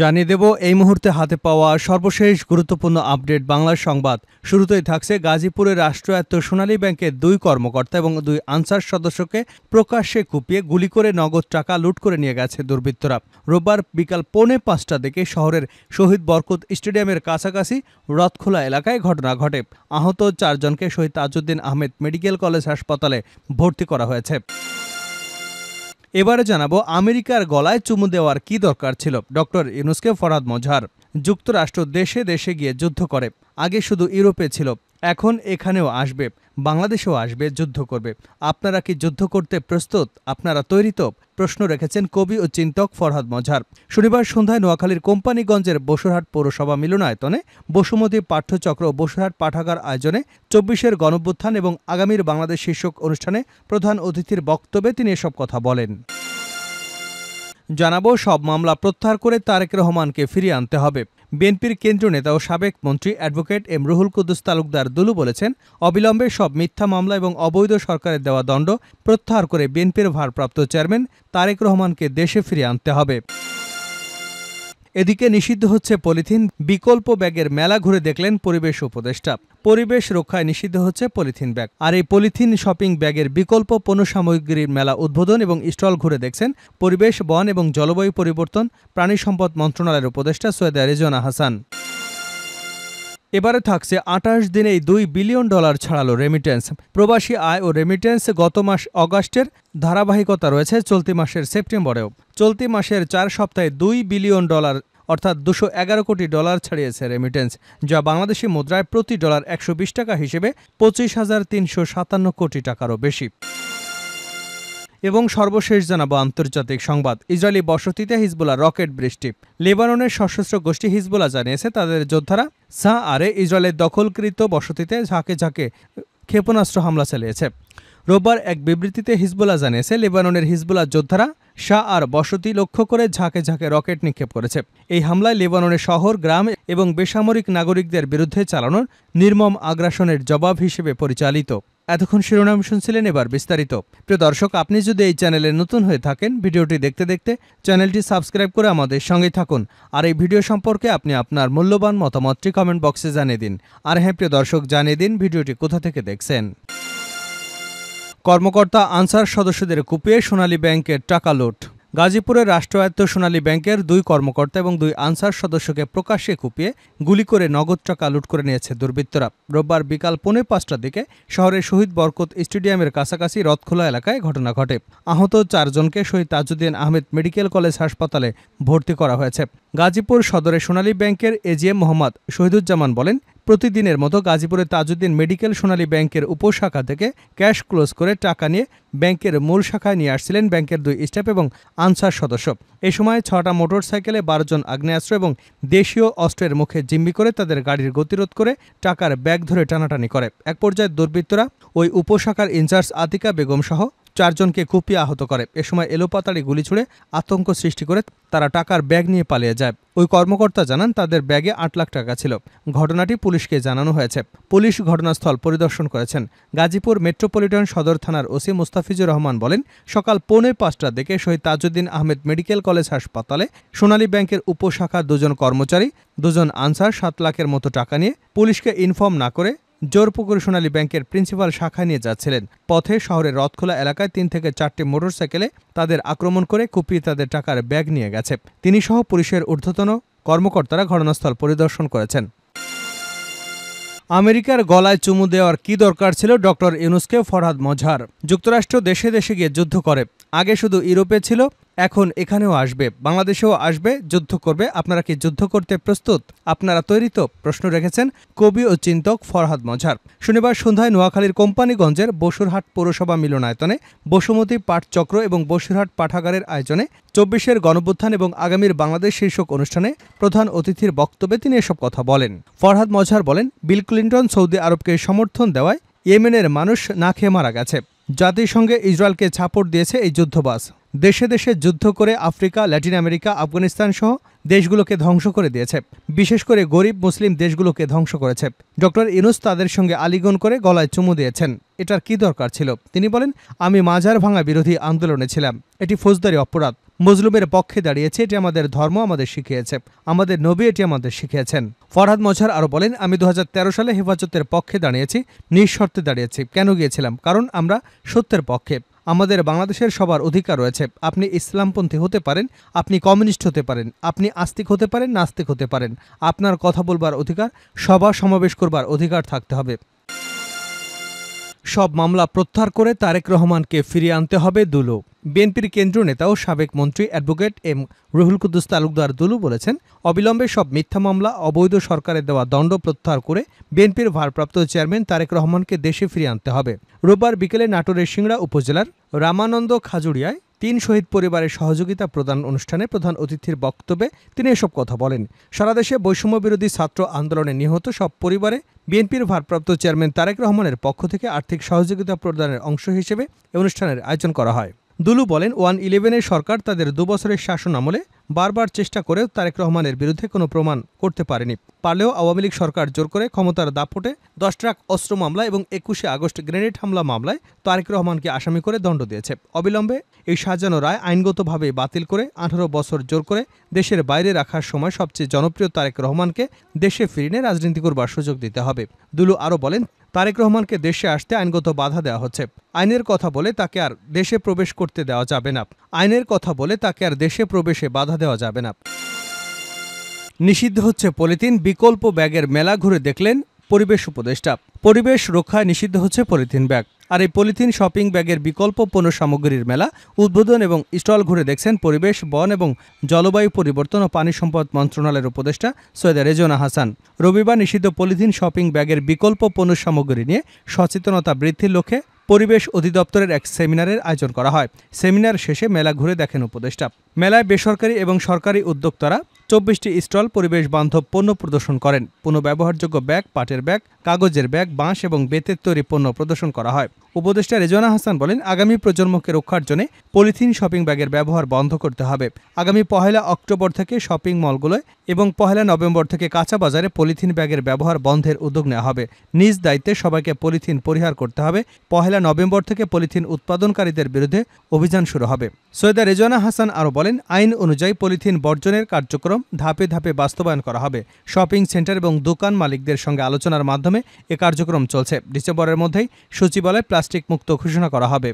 জানিয়ে দেব এই মুহূর্তে হাতে পাওয়া সর্বশেষ গুরুত্বপূর্ণ আপডেট বাংলা সংবাদ শুরুতেই থাকছে গাজীপুরের রাষ্ট্রায়ত্ত সোনালী ব্যাংকের দুই কর্মকর্তা এবং দুই আনসার সদস্যকে প্রকাশ্যে কুপিয়ে গুলি করে নগদ টাকা লুট করে নিয়ে গেছে দুর্বৃত্তরা রোববার বিকাল পৌনে পাঁচটা দিকে শহরের শহীদ বরকুত স্টেডিয়ামের কাছাকাছি রথখোলা এলাকায় ঘটনা ঘটে আহত চারজনকে শহীদ তাজুদ্দিন আহমেদ মেডিকেল কলেজ হাসপাতালে ভর্তি করা হয়েছে এবারে জানাবো আমেরিকার গলায় চুমু দেওয়ার কি দরকার ছিল ডক্টর ইউনুসকে ফরাদ মজহার যুক্তরাষ্ট্র দেশে দেশে গিয়ে যুদ্ধ করে আগে শুধু ইউরোপে ছিল এখন এখানেও আসবে বাংলাদেশেও আসবে যুদ্ধ করবে আপনারা কি যুদ্ধ করতে প্রস্তুত আপনারা তৈরি তো প্রশ্ন রেখেছেন কবি ও চিন্তক ফরহাদ মজার শনিবার সন্ধ্যায় নোয়াখালীর কোম্পানিগঞ্জের বসুরহাট পৌরসভা মিলনায়তনে বসুমতী পাঠ্যচক্র বসুরহাট পাঠাগার আয়োজনে চব্বিশের গণভ্যুত্থান এবং আগামীর বাংলাদেশ শীর্ষক অনুষ্ঠানে প্রধান অতিথির বক্তব্যে তিনি এসব কথা বলেন জানাবো সব মামলা প্রত্যাহার করে তারেক রহমানকে ফিরিয়ে আনতে হবে বিএনপির কেন্দ্রীয় নেতা ও সাবেক মন্ত্রী অ্যাডভোকেট এম রুহুল কুদ্দুস তালুকদার দুলু বলেছেন অবিলম্বে সব মিথ্যা মামলা এবং অবৈধ সরকারের দেওয়া দণ্ড প্রত্যাহার করে বিএনপির ভারপ্রাপ্ত চেয়ারম্যান তারেক রহমানকে দেশে ফিরিয়ে আনতে হবে এদিকে নিষিদ্ধ হচ্ছে পলিথিন বিকল্প ব্যাগের মেলা ঘুরে দেখলেন পরিবেশ উপদেষ্টা পরিবেশ রক্ষায় নিষিদ্ধ হচ্ছে পলিথিন ব্যাগ আর এই পলিথিন শপিং ব্যাগের বিকল্প পণ্য সামগ্রীর মেলা উদ্বোধন এবং স্টল ঘুরে দেখছেন পরিবেশ বন এবং জলবায়ু পরিবর্তন প্রাণী সম্পদ মন্ত্রণালয়ের উপদেষ্টা সৈয়দা রেজনা হাসান এবারে থাকছে আঠাশ দিনেই দুই বিলিয়ন ডলার ছাড়ালো রেমিটেন্স প্রবাসী আয় ও রেমিটেন্স গত মাস অগাস্টের ধারাবাহিকতা রয়েছে চলতি মাসের সেপ্টেম্বরেও চলতি মাসের চার সপ্তাহে দুই বিলিয়ন ডলার অর্থাৎ দুশো এগারো কোটি ডলার ছাড়িয়েছে রেমিটেন্স যা বাংলাদেশি মুদ্রায় প্রতি ডলার একশো টাকা হিসেবে পঁচিশ হাজার তিনশো সাতান্ন কোটি টাকারও বেশি এবং সর্বশেষ জানাবো আন্তর্জাতিক সংবাদ ইসরায়েলি বসতিতে হিজবুলা রকেট বৃষ্টি লেবাননের সশস্ত্র গোষ্ঠী হিজবুলা জানিয়েছে তাদের যোদ্ধারা সা আরে ইসরায়েলের দখলকৃত বসতিতে ঝাঁকে ঝাঁকে ক্ষেপণাস্ত্র হামলা চালিয়েছে রোববার এক বিবৃতিতে হিজবুলা জানিয়েছে লেবাননের হিজবুলা যোদ্ধারা শাহ আর বসতি লক্ষ্য করে ঝাঁকে ঝাঁকে রকেট নিক্ষেপ করেছে এই হামলায় লেবাননের শহর গ্রাম এবং বেসামরিক নাগরিকদের বিরুদ্ধে চালানোর নির্মম আগ্রাসনের জবাব হিসেবে পরিচালিত এতক্ষণ শিরোনাম শুনছিলেন এবার বিস্তারিত প্রিয় দর্শক আপনি যদি এই চ্যানেলে নতুন হয়ে থাকেন ভিডিওটি দেখতে দেখতে চ্যানেলটি সাবস্ক্রাইব করে আমাদের সঙ্গে থাকুন আর এই ভিডিও সম্পর্কে আপনি আপনার মূল্যবান মতামতটি কমেন্ট বক্সে জানিয়ে দিন আর হ্যাঁ প্রিয় দর্শক জানিয়ে দিন ভিডিওটি কোথা থেকে দেখছেন কর্মকর্তা আনসার সদস্যদের কুপিয়ে সোনালী ব্যাংকের টাকা লুট গাজীপুরের রাষ্ট্রায়ত্ত সোনালী ব্যাংকের দুই কর্মকর্তা এবং দুই আনসার সদস্যকে প্রকাশ্যে কুপিয়ে গুলি করে নগদ টাকা লুট করে নিয়েছে দুর্বৃত্তরা রোববার বিকাল পৌনে পাঁচটার দিকে শহরের শহীদ বরকত স্টেডিয়ামের কাছাকাছি রথখোলা এলাকায় ঘটনা ঘটে আহত চারজনকে শহীদ তাজুদ্দিন আহমেদ মেডিকেল কলেজ হাসপাতালে ভর্তি করা হয়েছে গাজীপুর সদরে সোনালী ব্যাংকের এজিএম মোহাম্মদ শহীদুজ্জামান বলেন প্রতিদিনের মতো গাজীপুরের তাজউদ্দিন মেডিকেল সোনালী ব্যাংকের উপশাখা থেকে ক্যাশ ক্লোজ করে টাকা নিয়ে ব্যাংকের মূল শাখায় নিয়ে আসছিলেন ব্যাংকের দুই স্টাফ এবং আনসার সদস্য এ সময় ছটা মোটর সাইকেলে বারো জন আগ্নেয়াস্ত্র এবং দেশীয় অস্ত্রের মুখে জিম্মি করে তাদের গাড়ির গতিরোধ করে টাকার ব্যাগ ধরে টানাটানি করে এক পর্যায়ে দুর্বৃত্তরা ওই উপশাখার ইনচার্জ আতিকা বেগম সহ চারজনকে কুপিয়ে আহত করে এ সময় এলোপাতাড়ি গুলি ছুড়ে আতঙ্ক সৃষ্টি করে তারা টাকার ব্যাগ নিয়ে পালিয়ে যায় ওই কর্মকর্তা জানান তাদের ব্যাগে আট লাখ টাকা ছিল ঘটনাটি পুলিশকে জানানো হয়েছে পুলিশ ঘটনাস্থল পরিদর্শন করেছেন গাজীপুর মেট্রোপলিটন সদর থানার ওসি মুস্তাফিজুর রহমান বলেন সকাল পৌনে পাঁচটার দিকে শহীদ তাজুদ্দিন আহমেদ মেডিকেল কলেজ হাসপাতালে সোনালী ব্যাংকের উপশাখার দুজন কর্মচারী দুজন আনসার সাত লাখের মতো টাকা নিয়ে পুলিশকে ইনফর্ম না করে জোরপুকুর সোনালী ব্যাংকের প্রিন্সিপাল শাখা নিয়ে যাচ্ছিলেন পথে শহরের রথখোলা এলাকায় তিন থেকে চারটি মোটরসাইকেলে তাদের আক্রমণ করে কুপিয়ে তাদের টাকার ব্যাগ নিয়ে গেছে তিনি সহ পুলিশের ঊর্ধ্বতন কর্মকর্তারা ঘটনাস্থল পরিদর্শন করেছেন আমেরিকার গলায় চুমু দেওয়ার কি দরকার ছিল ডক্টর ইউনুসকে ফরহাদ মজহার যুক্তরাষ্ট্র দেশে দেশে গিয়ে যুদ্ধ করে আগে শুধু ইউরোপে ছিল এখন এখানেও আসবে বাংলাদেশেও আসবে যুদ্ধ করবে আপনারা কি যুদ্ধ করতে প্রস্তুত আপনারা তৈরি তো প্রশ্ন রেখেছেন কবি ও চিন্তক ফরহাদ মজার শনিবার সন্ধ্যায় নোয়াখালীর কোম্পানিগঞ্জের বসুরহাট পৌরসভা মিলনায়তনে বসুমতী পাঠচক্র এবং বসুরহাট পাঠাগারের আয়োজনে চব্বিশের গণবুত্থান এবং আগামীর বাংলাদেশ শীর্ষক অনুষ্ঠানে প্রধান অতিথির বক্তব্যে তিনি এসব কথা বলেন ফরহাদ মজার বলেন বিল ক্লিন্টন সৌদি আরবকে সমর্থন দেওয়ায় ইয়েমেনের মানুষ না খেয়ে মারা গেছে জাতিসংঘে ইসরায়েলকে ছাপট দিয়েছে এই যুদ্ধবাস দেশে দেশে যুদ্ধ করে আফ্রিকা ল্যাটিন আমেরিকা আফগানিস্তান সহ দেশগুলোকে ধ্বংস করে দিয়েছে বিশেষ করে গরিব মুসলিম দেশগুলোকে ধ্বংস করেছে ডক্টর ইনুস তাদের সঙ্গে আলিগন করে গলায় চুমু দিয়েছেন এটার কি দরকার ছিল তিনি বলেন আমি মাজার ভাঙা বিরোধী আন্দোলনে ছিলাম এটি ফৌজদারি অপরাধ মজলুমের পক্ষে দাঁড়িয়েছে এটি আমাদের ধর্ম আমাদের শিখিয়েছে আমাদের নবী এটি আমাদের শিখিয়েছেন ফরহাদ মজার আরও বলেন আমি দু সালে হেফাজতের পক্ষে দাঁড়িয়েছি নিঃশর্তে দাঁড়িয়েছি কেন গিয়েছিলাম কারণ আমরা সত্যের পক্ষে আমাদের বাংলাদেশের সবার অধিকার রয়েছে আপনি ইসলামপন্থী হতে পারেন আপনি কমিউনিস্ট হতে পারেন আপনি আস্তিক হতে পারেন নাস্তিক হতে পারেন আপনার কথা বলবার অধিকার সভা সমাবেশ করবার অধিকার থাকতে হবে সব মামলা প্রত্যাহার করে তারেক রহমানকে ফিরিয়ে আনতে হবে দুলু বিএনপির কেন্দ্রীয় নেতা ও সাবেক মন্ত্রী অ্যাডভোকেট এম রুহুল কুদ্দুস তালুকদার দুলু বলেছেন অবিলম্বে সব মিথ্যা মামলা অবৈধ সরকারের দেওয়া দণ্ড প্রত্যাহার করে বিএনপির ভারপ্রাপ্ত চেয়ারম্যান তারেক রহমানকে দেশে ফিরিয়ে আনতে হবে রোববার বিকেলে নাটোরের সিংড়া উপজেলার রামানন্দ খাজুরিয়ায় তিন শহীদ পরিবারের সহযোগিতা প্রদান অনুষ্ঠানে প্রধান অতিথির বক্তব্যে তিনি এসব কথা বলেন সারা দেশে বৈষম্য বিরোধী ছাত্র আন্দোলনে নিহত সব পরিবারে বিএনপির ভারপ্রাপ্ত চেয়ারম্যান তারেক রহমানের পক্ষ থেকে আর্থিক সহযোগিতা প্রদানের অংশ হিসেবে এ অনুষ্ঠানের আয়োজন করা হয় দুলু বলেন ওয়ান ইলেভেনের সরকার তাদের দুবছরের শাসন আমলে বারবার চেষ্টা করেও তারেক রহমানের বিরুদ্ধে কোনো প্রমাণ করতে পারেনি পারলেও আওয়ামী লীগ সরকার জোর করে ক্ষমতার দাপটে দশ ট্রাক অস্ত্র মামলা এবং একুশে আগস্ট গ্রেনেড হামলা মামলায় তারেক রহমানকে আসামি করে দণ্ড দিয়েছে অবিলম্বে এই সাজানো রায় আইনগতভাবে বাতিল করে আঠারো বছর জোর করে দেশের বাইরে রাখার সময় সবচেয়ে জনপ্রিয় তারেক রহমানকে দেশে ফিরিনে রাজনীতি করবার সুযোগ দিতে হবে দুলু আরও বলেন তারেক রহমানকে দেশে আসতে আইনগত বাধা দেওয়া হচ্ছে আইনের কথা বলে তাকে আর দেশে প্রবেশ করতে দেওয়া যাবে না আইনের কথা বলে তাকে আর দেশে প্রবেশে বাধা দেওয়া যাবে না নিষিদ্ধ হচ্ছে পলিথিন বিকল্প ব্যাগের মেলা ঘুরে দেখলেন পরিবেশ উপদেষ্টা পরিবেশ রক্ষায় নিষিদ্ধ হচ্ছে পলিথিন ব্যাগ আর এই পলিথিন শপিং ব্যাগের বিকল্প পণ্য সামগ্রীর মেলা উদ্বোধন এবং স্টল ঘুরে দেখছেন পরিবেশ বন এবং জলবায়ু পরিবর্তন ও পানি সম্পদ মন্ত্রণালয়ের উপদেষ্টা সৈয়দা রেজনা হাসান রবিবার নিষিদ্ধ পলিথিন শপিং ব্যাগের বিকল্প পণ্য সামগ্রী নিয়ে সচেতনতা বৃদ্ধির লক্ষ্যে পরিবেশ অধিদপ্তরের এক সেমিনারের আয়োজন করা হয় সেমিনার শেষে মেলা ঘুরে দেখেন উপদেষ্টা মেলায় বেসরকারি এবং সরকারি উদ্যোক্তারা চব্বিশটি স্টল পরিবেশ বান্ধব পণ্য প্রদর্শন করেন পুনঃব্যবহারযোগ্য ব্যাগ পাটের ব্যাগ কাগজের ব্যাগ বাঁশ এবং বেতের তৈরি পণ্য প্রদর্শন করা হয় উপদেষ্টা রেজানা হাসান বলেন আগামী প্রজন্মকে রক্ষার জন্য পলিথিন শপিং ব্যাগের ব্যবহার বন্ধ করতে হবে আগামী পহেলা অক্টোবর থেকে শপিং মলগুলোয় এবং পহেলা নভেম্বর থেকে কাঁচা বাজারে পলিথিন ব্যাগের ব্যবহার বন্ধের উদ্যোগ নেওয়া হবে নিজ দায়িত্বে সবাইকে পলিথিন পরিহার করতে হবে পহেলা নভেম্বর থেকে পলিথিন উৎপাদনকারীদের বিরুদ্ধে অভিযান শুরু হবে সৈয়দা রেজানা হাসান আরও বলেন আইন অনুযায়ী পলিথিন বর্জনের কার্যক্রম ধাপে ধাপে বাস্তবায়ন করা হবে শপিং সেন্টার এবং দোকান মালিকদের সঙ্গে আলোচনার মাধ্যমে এ কার্যক্রম চলছে ডিসেম্বরের মধ্যেই সচিবালয় প্লাস্টিক মুক্ত ঘোষণা করা হবে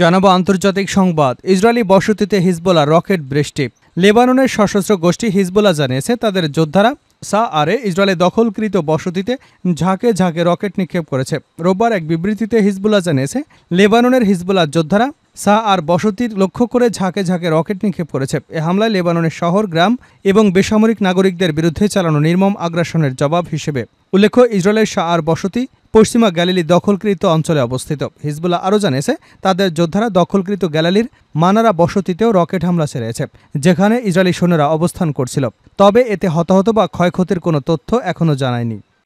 জানাবো আন্তর্জাতিক সংবাদ ইসরায়েলি বসতিতে হিজবোলা রকেট বৃষ্টি লেবাননের সশস্ত্র গোষ্ঠী হিজবোলা জানিয়েছে তাদের যোদ্ধারা সা আরে ইসরায়েলে দখলকৃত বসতিতে ঝাঁকে ঝাঁকে রকেট নিক্ষেপ করেছে রোববার এক বিবৃতিতে হিজবুল্লাহ জানিয়েছে লেবাননের হিজবুল্লাহ যোদ্ধারা সা আর বসতির লক্ষ্য করে ঝাঁকে ঝাঁকে রকেট নিক্ষেপ করেছে এ হামলায় লেবাননের শহর গ্রাম এবং বেসামরিক নাগরিকদের বিরুদ্ধে চালানো নির্মম আগ্রাসনের জবাব হিসেবে উল্লেখ্য ইসরায়েলের শাহ আর বসতি পশ্চিমা গ্যালিলি দখলকৃত অঞ্চলে অবস্থিত হিজবুল্লাহ আরও জানিয়েছে তাদের যোদ্ধারা দখলকৃত গ্যালালির মানারা বসতিতেও রকেট হামলা চালিয়েছে যেখানে ইসরায়েলি সৈন্যরা অবস্থান করছিল তবে এতে হতাহত বা ক্ষয়ক্ষতির কোনো তথ্য এখনও জানায়নি